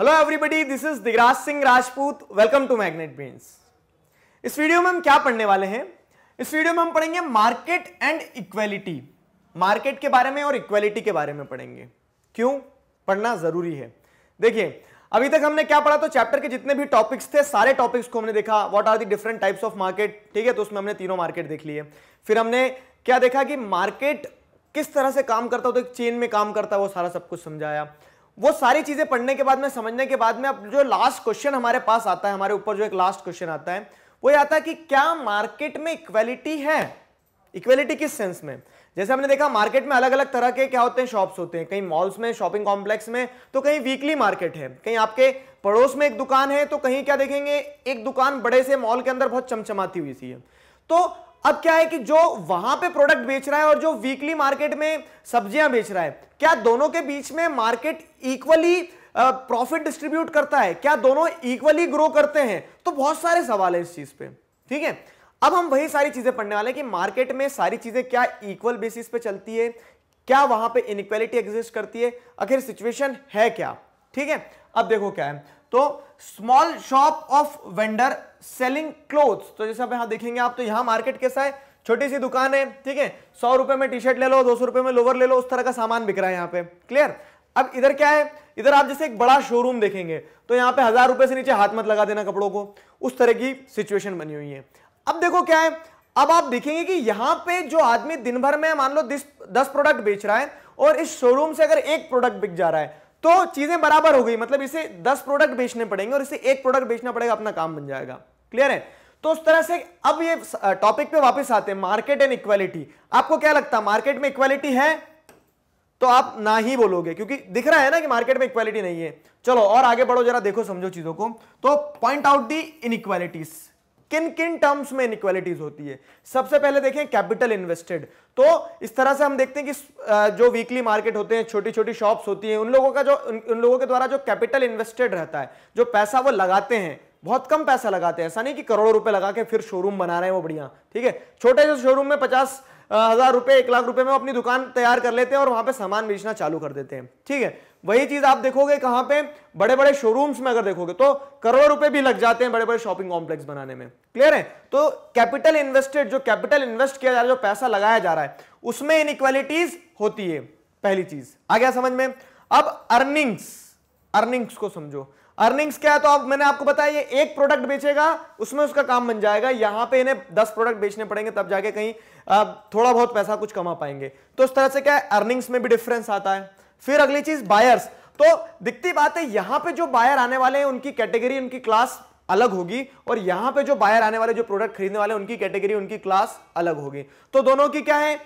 hello everybody this is Digraj Singh Rajput welcome to Magnet Brains इस video में हम क्या पढ़ने वाले हैं इस वीडियो में हम पढ़ेंगे मार्केट एंड इक्वेलिटी मार्केट के बारे में और इक्वेलिटी के बारे में पढ़ेंगे क्यों पढ़ना जरूरी है देखिए अभी तक हमने क्या पढ़ा तो चैप्टर के जितने भी टॉपिक्स थे सारे टॉपिक्स को हमने देखा what are the different types of market ठीक है तो उसमें हमने तीनों मार्केट देख लिए फिर हमने क्या देखा कि मार्केट किस तरह से काम करता हो तो एक चेन में काम करता है वो सारा सब कुछ समझाया वो सारी चीजें पढ़ने के बाद में समझने के बाद में अब जो लास्ट क्वेश्चन हमारे पास आता है हमारे ऊपर जो एक लास्ट क्वेश्चन आता है वो ये आता है कि क्या मार्केट में इक्वेलिटी है इक्वेलिटी किस सेंस में जैसे हमने देखा मार्केट में अलग अलग तरह के क्या होते हैं शॉप्स होते हैं कहीं मॉल्स में शॉपिंग कॉम्प्लेक्स में तो कहीं वीकली मार्केट है कहीं आपके पड़ोस में एक दुकान है तो कहीं क्या देखेंगे एक दुकान बड़े से मॉल के अंदर बहुत चमचमाती हुई सी है तो अब क्या है कि जो वहां पे प्रोडक्ट बेच रहा है और जो वीकली मार्केट में सब्जियां बेच रहा है क्या दोनों के बीच में मार्केट इक्वली प्रॉफिट डिस्ट्रीब्यूट करता है क्या दोनों इक्वली ग्रो करते हैं तो बहुत सारे सवाल है इस चीज पे ठीक है अब हम वही सारी चीजें पढ़ने वाले हैं कि मार्केट में सारी चीजें क्या इक्वल बेसिस पे चलती है क्या वहां पे इनक्वालिटी एग्जिस्ट करती है आखिर सिचुएशन है क्या ठीक है अब देखो क्या है तो small shop of vendor selling cloth तो जैसे आप यहां देखेंगे आप तो यहां मार्केट कैसा है छोटी सी दुकान है ठीक है सौ रुपए में टी शर्ट ले लो दो सौ रुपए में लोवर ले लो उस तरह का सामान बिक रहा है यहाँ पे क्लियर अब इधर क्या है इधर आप जैसे एक बड़ा शोरूम देखेंगे तो यहाँ पे हजार रुपए से नीचे हाथ मत लगा देना कपड़ों को उस तरह की सिचुएशन बनी हुई है अब देखो क्या है अब आप देखेंगे कि यहाँ पे जो आदमी दिन भर में मान लो दिस दस प्रोडक्ट बेच रहा है और इस शोरूम से अगर एक प्रोडक्ट बिक जा रहा है तो चीजें बराबर हो गई मतलब इसे दस प्रोडक्ट बेचने पड़ेंगे और इसे एक प्रोडक्ट बेचना पड़ेगा अपना काम बन जाएगा क्लियर है तो उस तरह से अब ये टॉपिक पे वापस आते हैं मार्केट एंड इक्वालिटी आपको क्या लगता है मार्केट में इक्वालिटी है तो आप ना ही बोलोगे क्योंकि दिख रहा है ना कि मार्केट में इक्वालिटी नहीं है चलो और आगे बढ़ो जरा देखो समझो चीजों को तो पॉइंट आउट दी इनइक्वालिटीज किन किन टर्म्स में इनक्वालिटीज होती है सबसे पहले देखें कैपिटल इन्वेस्टेड तो इस तरह से हम देखते हैं कि जो वीकली मार्केट होते हैं छोटी छोटी शॉप्स होती हैं उन लोगों का जो उन, उन लोगों के द्वारा जो कैपिटल इन्वेस्टेड रहता है जो पैसा वो लगाते हैं बहुत कम पैसा लगाते हैं ऐसा नहीं कि करोड़ों रुपए लगा के फिर शोरूम बना रहे हैं वो बढ़िया ठीक है छोटे से शोरूम में पचास हज़ार रुपए एक लाख रुपए में अपनी दुकान तैयार कर लेते हैं और वहां पे सामान बेचना चालू कर देते हैं ठीक है वही चीज़ आप देखोगे कहां पे बड़े बड़े शोरूम्स में अगर देखोगे तो करोड़ों रुपए भी लग जाते हैं बड़े बड़े शॉपिंग कॉम्प्लेक्स बनाने में क्लियर है तो कैपिटल इन्वेस्टेड जो कैपिटल इन्वेस्ट किया जा रहा है जो पैसा लगाया जा रहा है उसमें इनइक्वालिटीज होती है पहली चीज़ आ गया समझ में अब अर्निंग्स अर्निंग्स को समझो अर्निंग्स क्या है तो आप मैंने आपको बताया ये एक प्रोडक्ट बेचेगा उसमें उसका काम बन जाएगा यहां पे इन्हें दस प्रोडक्ट बेचने पड़ेंगे तब जाके कहीं थोड़ा बहुत पैसा कुछ कमा पाएंगे तो उस तरह से क्या है अर्निंग्स में भी डिफरेंस आता है फिर अगली चीज बायर्स तो दिखती बात है यहां पे जो बायर आने वाले हैं उनकी कैटेगरी उनकी क्लास अलग होगी और यहाँ पे जो बायर आने वाले जो प्रोडक्ट खरीदने वाले उनकी कैटेगरी उनकी क्लास अलग होगी तो दोनों की क्या है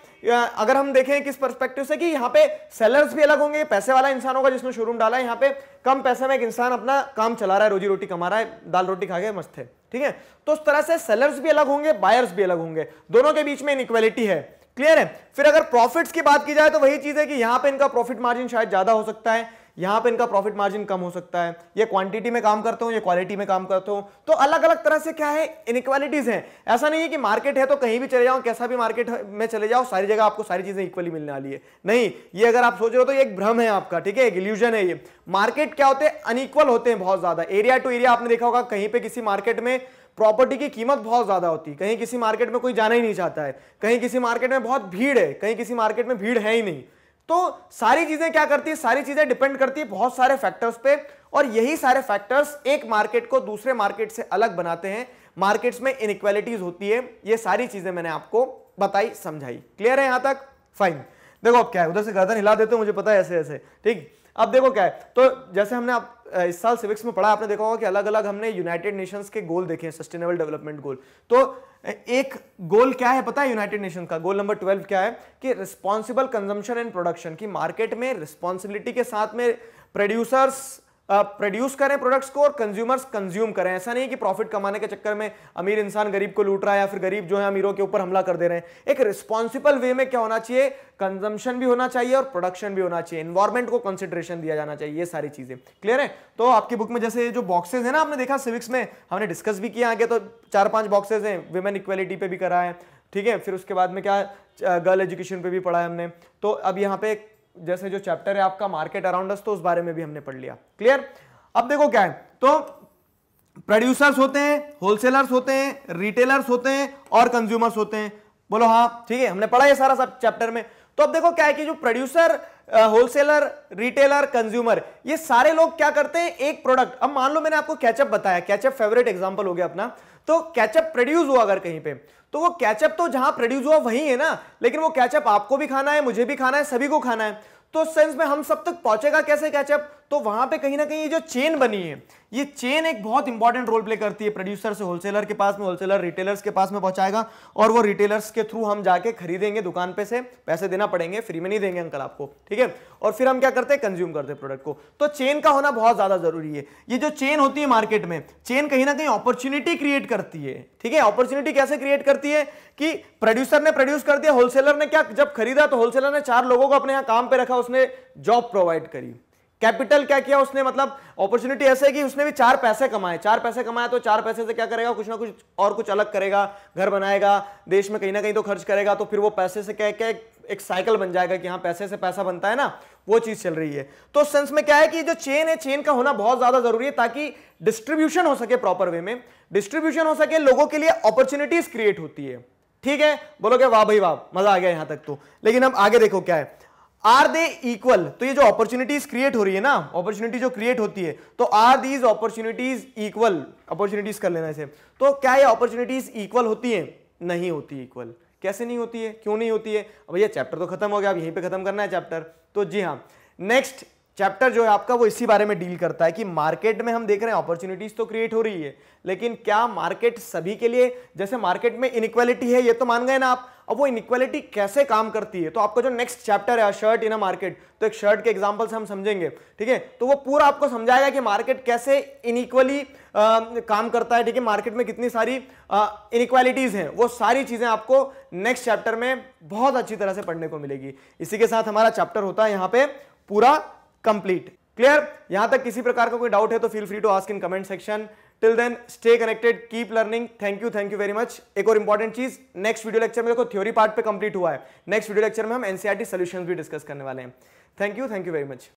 अगर हम देखें किस परस्पेक्टिव से कि यहां पे सेलर्स भी अलग होंगे पैसे वाला इंसान होगा जिसने शोरूम डाला है यहां पे कम पैसे में एक इंसान अपना काम चला रहा है रोजी रोटी कमा रहा है दाल रोटी खा के मस्त है ठीक है तो उस तरह से सेलर्स भी अलग होंगे बायर्स भी अलग होंगे दोनों के बीच में इनक्वेलिटी है क्लियर है फिर अगर प्रॉफिट्स की बात की जाए तो वही चीज है कि यहां पे इनका प्रॉफिट मार्जिन शायद ज्यादा हो सकता है यहां पे इनका प्रॉफिट मार्जिन कम हो सकता है ये क्वांटिटी में काम करते हो ये क्वालिटी में काम करते हो तो अलग अलग तरह से क्या है इनक्वालिटीज़ हैं ऐसा नहीं है कि मार्केट है तो कहीं भी चले जाओ कैसा भी मार्केट में चले जाओ सारी जगह आपको सारी चीज़ें इक्वली मिलने वाली है नहीं ये अगर आप सोच रहे हो तो एक भ्रम है आपका ठीक है एक इल्यूजन है ये मार्केट क्या होते हैं अनइक्वल होते हैं बहुत ज़्यादा एरिया टू एरिया आपने देखा होगा कहीं पर किसी मार्केट में प्रॉपर्टी की कीमत बहुत ज़्यादा होती है कहीं किसी मार्केट में कोई जाना ही नहीं चाहता है कहीं किसी मार्केट में बहुत भीड़ है कहीं किसी मार्केट में भीड़ है ही नहीं तो सारी चीजें क्या करती है सारी चीजें डिपेंड करती है बहुत सारे फैक्टर्स पे और यही सारे फैक्टर्स एक मार्केट को दूसरे मार्केट से अलग बनाते हैं मार्केट्स में इनक्वालिटीज होती है ये सारी चीजें मैंने आपको बताई समझाई क्लियर है यहां तक फाइन देखो अब क्या है उधर से गर्दन हिला देते हो मुझे पता है ऐसे ऐसे ठीक अब देखो क्या है तो जैसे हमने आप इस साल सिविक्स में पढ़ा आपने देखा होगा कि अलग अलग हमने यूनाइटेड नेशंस के गोल देखे हैं सस्टेनेबल डेवलपमेंट गोल तो एक गोल क्या है पता है यूनाइटेड नेशन का गोल नंबर ट्वेल्व क्या है कि रिस्पॉन्सिबल कंजम्पशन एंड प्रोडक्शन की मार्केट में रिस्पॉन्सिबिलिटी के साथ में प्रोड्यूसर्स प्रोड्यूस करें प्रोडक्ट्स को और कंज्यूमर्स कंज्यूम करें ऐसा नहीं कि प्रॉफिट कमाने के चक्कर में अमीर इंसान गरीब को लूट रहा है या फिर गरीब जो है अमीरों के ऊपर हमला कर दे रहे हैं एक रिस्पॉन्सिबल वे में क्या होना चाहिए कंजम्पशन भी होना चाहिए और प्रोडक्शन भी होना चाहिए इन्वायरमेंट को कंसिडरेशन दिया जाना चाहिए ये सारी चीजें क्लियर है तो आपकी बुक में जैसे जो बॉक्सेज है ना आपने देखा सिविक्स में हमने डिस्कस भी किया आगे तो चार पांच बॉक्सेज हैं वुमेन इक्वेलिटी पे भी करा है ठीक है फिर उसके बाद में क्या गर्ल एजुकेशन पे भी पढ़ा है हमने तो अब यहाँ पे जैसे जो चैप्टर है आपका मार्केट अराउंड तो उस बारे में भी हमने पढ़ लिया क्लियर अब देखो क्या है तो प्रोड्यूसर्स होते हैं होलसेलर्स होते हैं रिटेलर्स होते हैं और कंज्यूमर्स होते हैं बोलो हाँ ठीक है हमने पढ़ा ये सारा सब चैप्टर में तो अब देखो क्या है कि जो प्रोड्यूसर होलसेलर रिटेलर कंज्यूमर ये सारे लोग क्या करते हैं एक प्रोडक्ट अब मान लो मैंने आपको कैचअप बताया कैचअप फेवरेट एग्जाम्पल हो गया अपना तो कैचअप प्रोड्यूस हुआ अगर कहीं पे तो वो कैचअप तो जहां प्रोड्यूस हुआ वहीं है ना लेकिन वो कैचअप आपको भी खाना है मुझे भी खाना है सभी को खाना है तो उस सेंस में हम सब तक पहुंचेगा कैसे कैचअप तो वहां पे कहीं ना कहीं ये जो चेन बनी है ये चेन एक बहुत इंपॉर्टेंट रोल प्ले करती है प्रोड्यूसर से होलसेलर के पास में होलसेलर रिटेलर्स के पास में पहुंचाएगा और वो रिटेलर्स के थ्रू हम जाके खरीदेंगे दुकान पे से पैसे देना पड़ेंगे फ्री में नहीं देंगे अंकल आपको ठीक है और फिर हम क्या करते हैं कंज्यूम करते हैं प्रोडक्ट को तो चेन का होना बहुत ज्यादा जरूरी है ये जो चेन होती है मार्केट में चेन कहीं ना कहीं अपॉर्चुनिटी क्रिएट करती है ठीक है अपॉर्चुनिटी कैसे क्रिएट करती है कि प्रोड्यूसर ने प्रोड्यूस कर दिया होलसेलर ने क्या जब खरीदा तो होलसेलर ने चार लोगों को अपने यहाँ काम पे रखा उसने जॉब प्रोवाइड करी कैपिटल क्या किया उसने मतलब अपॉर्चुनिटी ऐसे कि उसने भी चार पैसे कमाए चार पैसे कमाए तो चार पैसे से क्या करेगा कुछ ना कुछ और कुछ अलग करेगा घर बनाएगा देश में कहीं ना कहीं तो खर्च करेगा तो फिर वो पैसे से क्या क्या एक साइकिल बन जाएगा कि हाँ पैसे से पैसा बनता है ना वो चीज चल रही है तो उस सेंस में क्या है कि जो चेन है चेन का होना बहुत ज्यादा जरूरी है ताकि डिस्ट्रीब्यूशन हो सके प्रॉपर वे में डिस्ट्रीब्यूशन हो सके लोगों के लिए अपॉर्चुनिटीज क्रिएट होती है ठीक है बोलोगे वाह भाई वाह मजा आ गया यहां तक तो लेकिन अब आगे देखो क्या है आर दे इक्वल तो ये जो अपॉर्चुनिटीज क्रिएट हो रही है ना अपॉर्चुनिटी जो क्रिएट होती है तो are these opportunities equal opportunities कर लेना इसे तो क्या ये अपॉर्चुनिटीज इक्वल होती है नहीं होती इक्वल कैसे नहीं होती है क्यों नहीं होती है भैया चैप्टर तो खत्म हो गया अब यहीं पे खत्म करना है चैप्टर तो जी हाँ नेक्स्ट चैप्टर जो है आपका वो इसी बारे में डील करता है कि मार्केट में हम देख रहे हैं अपॉर्चुनिटीज तो क्रिएट हो रही है लेकिन क्या मार्केट सभी के लिए जैसे मार्केट में इनक्वालिटी है ये तो मान गए ना आप अब वो इनक्वालिटी कैसे काम करती है तो आपका जो नेक्स्ट चैप्टर है शर्ट इन अ मार्केट तो एक शर्ट के एग्जाम्पल से हम समझेंगे ठीक है तो वो पूरा आपको समझाएगा कि मार्केट कैसे इनइक्वली काम करता है ठीक है मार्केट में कितनी सारी इनक्वालिटीज़ हैं वो सारी चीज़ें आपको नेक्स्ट चैप्टर में बहुत अच्छी तरह से पढ़ने को मिलेगी इसी के साथ हमारा चैप्टर होता है यहाँ पे पूरा कंप्लीट क्लियर यहां तक किसी प्रकार का कोई डाउट है तो feel free to ask in comment section till then stay connected keep learning thank you thank you very much एक और इंपॉर्टेंट चीज नेक्स्ट वीडियो लेक्चर में देखो थ्योरी पार्ट पे कंप्लीट हुआ है नेक्स्ट वीडियो लेक्चर में हम एनसीआरटी सोल्यूशन e भी डिस्कस करने वाले हैं thank you thank you very much